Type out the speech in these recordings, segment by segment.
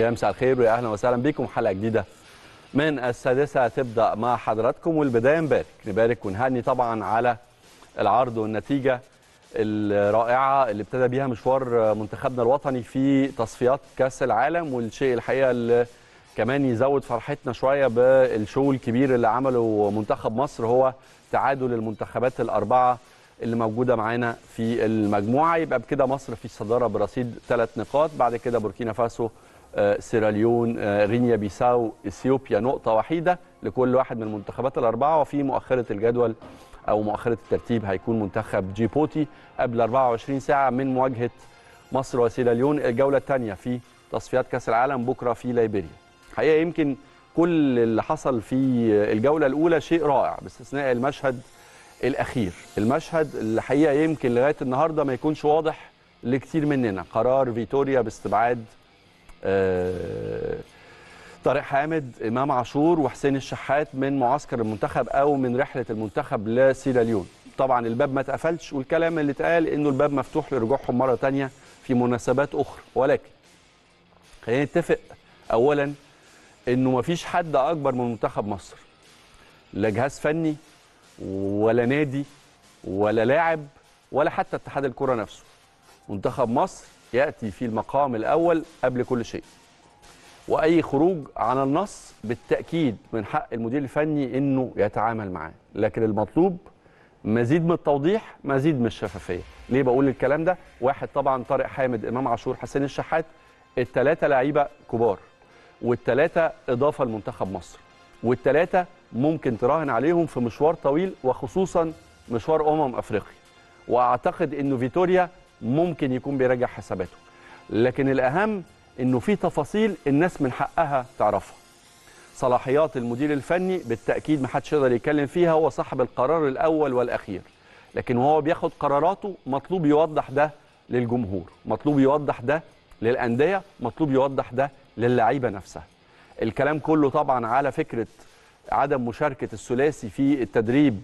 يا مساء الخير ويا اهلا وسهلا بكم حلقه جديده من السادسه تبدا مع حضراتكم والبدايه نبارك نبارك ونهني طبعا على العرض والنتيجه الرائعه اللي ابتدى بيها مشوار منتخبنا الوطني في تصفيات كاس العالم والشيء الحقيقه اللي كمان يزود فرحتنا شويه بالشو الكبير اللي عمله منتخب مصر هو تعادل المنتخبات الاربعه اللي موجوده معانا في المجموعه يبقى بكده مصر في الصداره برصيد ثلاث نقاط بعد كده بوركينا فاسو آه، سيراليون غينيا آه، بيساو اثيوبيا نقطه وحيده لكل واحد من المنتخبات الاربعه وفي مؤخره الجدول او مؤخره الترتيب هيكون منتخب جيبوتي قبل 24 ساعه من مواجهه مصر وسيراليون الجوله الثانيه في تصفيات كاس العالم بكره في ليبيريا حقيقه يمكن كل اللي حصل في الجوله الاولى شيء رائع باستثناء المشهد الاخير المشهد اللي حقيقه يمكن لغايه النهارده ما يكونش واضح لكثير مننا قرار فيتوريا باستبعاد آه، طارق حامد امام عاشور وحسين الشحات من معسكر المنتخب او من رحله المنتخب لسيراليون طبعا الباب ما اتقفلش والكلام اللي اتقال انه الباب مفتوح لرجوعهم مره تانية في مناسبات اخرى ولكن خلينا نتفق اولا انه ما فيش حد اكبر من منتخب مصر لا جهاز فني ولا نادي ولا لاعب ولا حتى اتحاد الكره نفسه منتخب مصر ياتي في المقام الاول قبل كل شيء واي خروج عن النص بالتاكيد من حق المدير الفني انه يتعامل معاه لكن المطلوب مزيد من التوضيح مزيد من الشفافيه ليه بقول الكلام ده واحد طبعا طارق حامد امام عاشور حسين الشحات الثلاثه لعيبه كبار والثلاثه اضافه لمنتخب مصر والثلاثه ممكن تراهن عليهم في مشوار طويل وخصوصا مشوار امم افريقيا واعتقد انه فيتوريا ممكن يكون بيراجع حساباته لكن الأهم أنه في تفاصيل الناس من حقها تعرفها صلاحيات المدير الفني بالتأكيد محدش يقدر يتكلم فيها هو صاحب القرار الأول والأخير لكن وهو بياخد قراراته مطلوب يوضح ده للجمهور مطلوب يوضح ده للأندية مطلوب يوضح ده للعيبة نفسها الكلام كله طبعا على فكرة عدم مشاركة الثلاثي في التدريب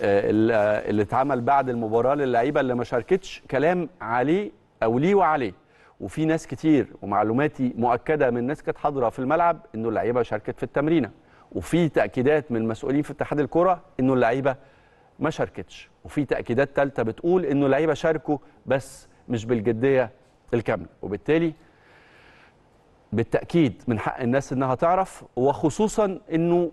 آه، آه، اللي اتعمل بعد المباراه للعيبه اللي ما شاركتش كلام عليه او ليه وعليه وفي ناس كتير ومعلوماتي مؤكده من ناس كانت حاضره في الملعب انه اللعيبه شاركت في التمرينه وفي تاكيدات من المسؤولين في اتحاد الكره انه اللعيبه ما شاركتش وفي تاكيدات ثالثه بتقول انه اللعيبه شاركوا بس مش بالجديه الكامله وبالتالي بالتاكيد من حق الناس انها تعرف وخصوصا انه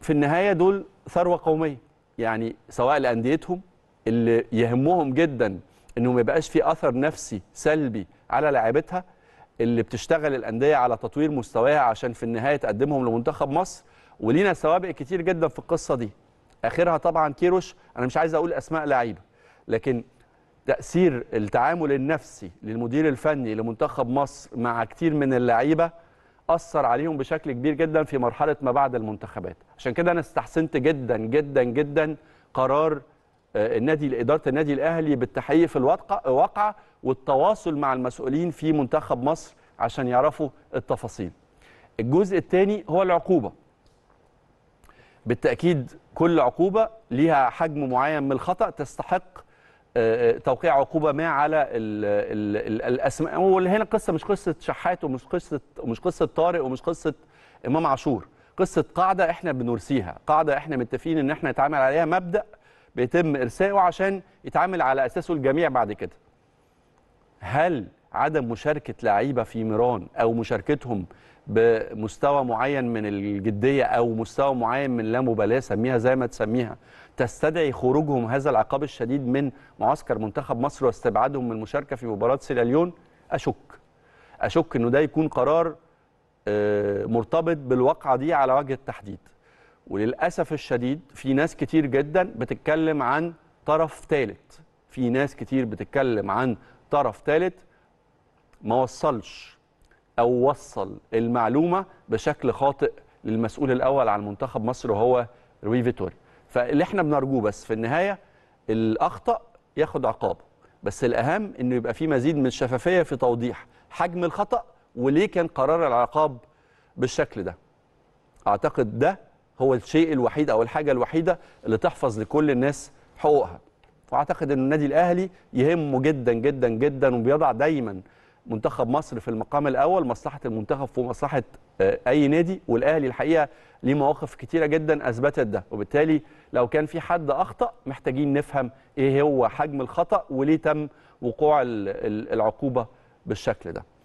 في النهايه دول ثروه قوميه يعني سواء لانديتهم اللي يهمهم جدا انه ما يبقاش في اثر نفسي سلبي على لاعبتها اللي بتشتغل الانديه على تطوير مستواها عشان في النهايه تقدمهم لمنتخب مصر ولينا سوابق كتير جدا في القصه دي اخرها طبعا كيروش انا مش عايز اقول اسماء لعيبه لكن تاثير التعامل النفسي للمدير الفني لمنتخب مصر مع كتير من اللعيبه اثر عليهم بشكل كبير جدا في مرحله ما بعد المنتخبات عشان كده انا استحسنت جدا جدا جدا قرار آه، النادي اداره النادي الاهلي بالتحقيق في الواقعه والتواصل مع المسؤولين في منتخب مصر عشان يعرفوا التفاصيل الجزء الثاني هو العقوبه بالتاكيد كل عقوبه ليها حجم معين من الخطا تستحق آه، آه، توقيع عقوبه ما على الـ الـ الاسماء وهنا قصه مش قصه شحات ومش قصه ومش قصه طارق ومش قصه امام عاشور قصه قاعده احنا بنرسيها قاعده احنا متفقين ان احنا نتعامل عليها مبدا بيتم ارسائه عشان يتعامل على اساسه الجميع بعد كده هل عدم مشاركه لعيبه في ميران او مشاركتهم بمستوى معين من الجديه او مستوى معين من اللامبالاه سميها زي ما تسميها تستدعي خروجهم هذا العقاب الشديد من معسكر منتخب مصر واستبعادهم من المشاركه في مباراه سيراليون اشك اشك انه ده يكون قرار آه، مرتبط بالواقعه دي على وجه التحديد وللاسف الشديد في ناس كتير جدا بتتكلم عن طرف ثالث في ناس كتير بتتكلم عن طرف ثالث ما وصلش او وصل المعلومه بشكل خاطئ للمسؤول الاول عن منتخب مصر وهو روي فيتوري فاللي احنا بنرجوه بس في النهايه الاخطا ياخد عقاب بس الاهم انه يبقى في مزيد من الشفافيه في توضيح حجم الخطا وليه كان قرار العقاب بالشكل ده اعتقد ده هو الشيء الوحيد او الحاجه الوحيده اللي تحفظ لكل الناس حقوقها واعتقد ان النادي الاهلي يهمه جدا جدا جدا وبيضع دايما منتخب مصر في المقام الاول مصلحه المنتخب في مصلحه آه، اي نادي والاهلي الحقيقه ليه مواقف كتيره جدا اثبتت ده وبالتالي لو كان في حد اخطا محتاجين نفهم ايه هو حجم الخطا وليه تم وقوع العقوبه بالشكل ده